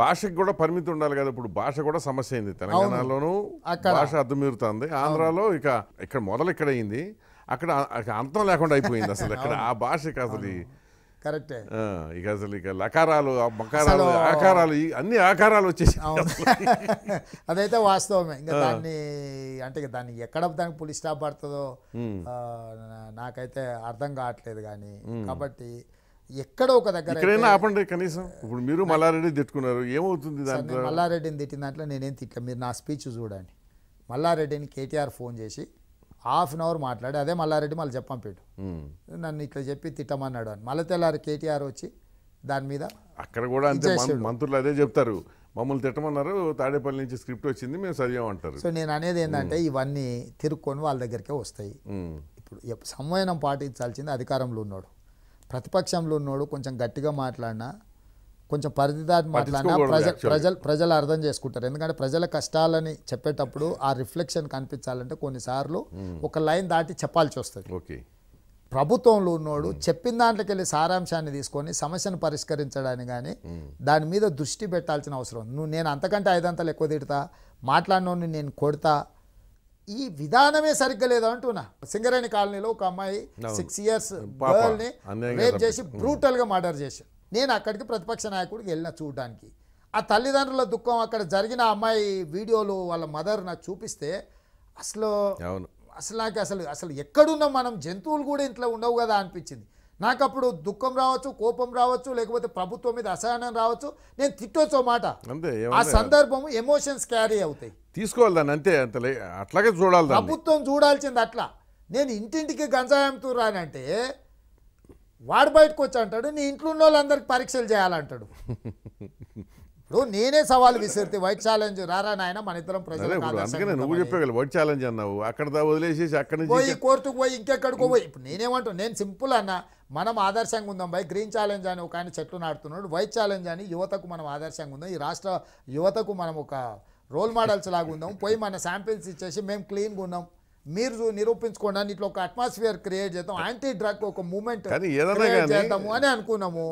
భాషకు కూడా పరిమితి ఉండాలి కదా ఇప్పుడు భాష కూడా సమస్య అయింది తెలంగాణలోను భాష అద్దుమీరుతుంది ఆంధ్రాలో ఇక ఇక్కడ మొదలు ఇక్కడ అయింది అక్కడ అంతం లేకుండా అయిపోయింది అసలు ఇక్కడ ఆ భాషకి అసలు కరెక్టే ఇక అసలు ఇక లకారాలు మకారాలు ఆకారాలు అన్ని ఆకారాలు వచ్చేసి అదైతే వాస్తవమే ఇంకా దాన్ని అంటే దాన్ని ఎక్కడ దానికి పులి స్టాప్ పడుతుందో నాకైతే అర్థం కావట్లేదు కానీ కాబట్టి ఎక్కడ ఒక దగ్గర ఆపండి కనీసం ఇప్పుడు మీరు మల్లారెడ్డి తిట్టుకున్నారు ఏమవుతుంది దాంట్లో మల్లారెడ్డిని తిట్టిన దాంట్లో నేనేం తిట్ట మీరు నా స్పీచ్ చూడండి మల్లారెడ్డిని కేటీఆర్ ఫోన్ చేసి హాఫ్ అన్ అవర్ మాట్లాడి అదే మల్లారెడ్డి మళ్ళీ చెప్పంపాడు నన్ను ఇట్లా చెప్పి తిట్టమన్నాడు అని మళ్ళీ తెల్లారి కేటీఆర్ వచ్చి దాని మీద అక్కడ కూడా అంతే మంత్రులు అదే చెప్తారు మమ్మల్ని తిట్టమన్నారు తాడేపల్లి నుంచి స్క్రిప్ట్ వచ్చింది మేము చదివామంటారు సో నేను అనేది ఏంటంటే ఇవన్నీ తిరుక్కొని వాళ్ళ దగ్గరికే వస్తాయి ఇప్పుడు సమయం పాటించాల్సింది అధికారంలో ఉన్నాడు ప్రతిపక్షంలో ఉన్నోడు కొంచెం గట్టిగా మాట్లాడినా కొంచెం పరిధిదాటి మాట్లాడినా ప్రజ ప్రజలు ప్రజలు అర్థం చేసుకుంటారు ఎందుకంటే ప్రజల కష్టాలని చెప్పేటప్పుడు ఆ రిఫ్లెక్షన్ కనిపించాలంటే కొన్నిసార్లు hmm. ఒక లైన్ దాటి చెప్పాల్సి వస్తుంది ఓకే ప్రభుత్వంలో ఉన్నోడు hmm. చెప్పిన దాంట్లోకి వెళ్ళి సారాంశాన్ని తీసుకొని సమస్యను పరిష్కరించడానికి కానీ hmm. దాని మీద దృష్టి పెట్టాల్సిన అవసరం నువ్వు నేను అంతకంటే ఐదంతలు ఎక్కువ తిడతా మాట్లాడినోడిని నేను కొడతా ఈ విధానమే సరిగ్గా లేదు అంటున్నా సింగరేణి కాలనీలో ఒక అమ్మాయి సిక్స్ ఇయర్స్ ని రేప్ చేసి బ్రూటల్గా మర్డర్ చేసి నేను అక్కడికి ప్రతిపక్ష నాయకుడికి వెళ్ళిన చూడడానికి ఆ తల్లిదండ్రుల దుఃఖం అక్కడ జరిగిన అమ్మాయి వీడియోలు వాళ్ళ మదర్ నాకు చూపిస్తే అసలు అసలు నాకు అసలు అసలు ఎక్కడున్నా మనం జంతువులు కూడా ఇంట్లో ఉండవు కదా అనిపించింది నాకు అప్పుడు దుఃఖం రావచ్చు కోపం రావచ్చు లేకపోతే ప్రభుత్వం మీద అసహనం రావచ్చు నేను తిట్టొచ్చు మాట ఆ సందర్భం ఎమోషన్స్ క్యారీ అవుతాయి తీసుకోవాలి దాన్ని అంతే అంత అట్లాగే చూడాలి ప్రభుత్వం చూడాల్సింది అట్లా నేను ఇంటింటికి గంజాయి అమ్ముతురానంటే వాడు బయటకు వచ్చి అంటాడు నీ ఇంట్లో ఉన్న వాళ్ళందరికీ పరీక్షలు చేయాలంటాడు ఇప్పుడు నేనే సవాల్ విసిరితే వైట్ ఛాలెంజ్ రారా నాయన మన ఇద్దరం ప్రజలు వైట్ ఛాలెంజ్ అన్నావు అక్కడ వదిలేసేసి అక్కడ పోయి కోర్టుకు పోయి ఇంకెక్కడికో పోయి ఇప్పుడు నేనేమంటాను నేను సింపుల్ అన్న మనం ఆదర్శంగా ఉందాం బై గ్రీన్ ఛాలెంజ్ అని ఒక ఆయన చెట్లు నాడుతున్నాడు వైట్ ఛాలెంజ్ అని యువతకు మనం ఆదర్శంగా ఉందాం ఈ రాష్ట్ర యువతకు మనం ఒక రోల్ మోడల్స్ లాగా ఉందాం పోయి మన శాంపిల్స్ ఇచ్చేసి మేము క్లీన్గా ఉన్నాం మీరు నిరూపించుకోండి అని ఇట్లా ఒక అట్మాస్ఫియర్ క్రియేట్ చేద్దాం యాంటీ డ్రగ్ ఒక మూమెంట్ చేద్దాము అని అనుకున్నాము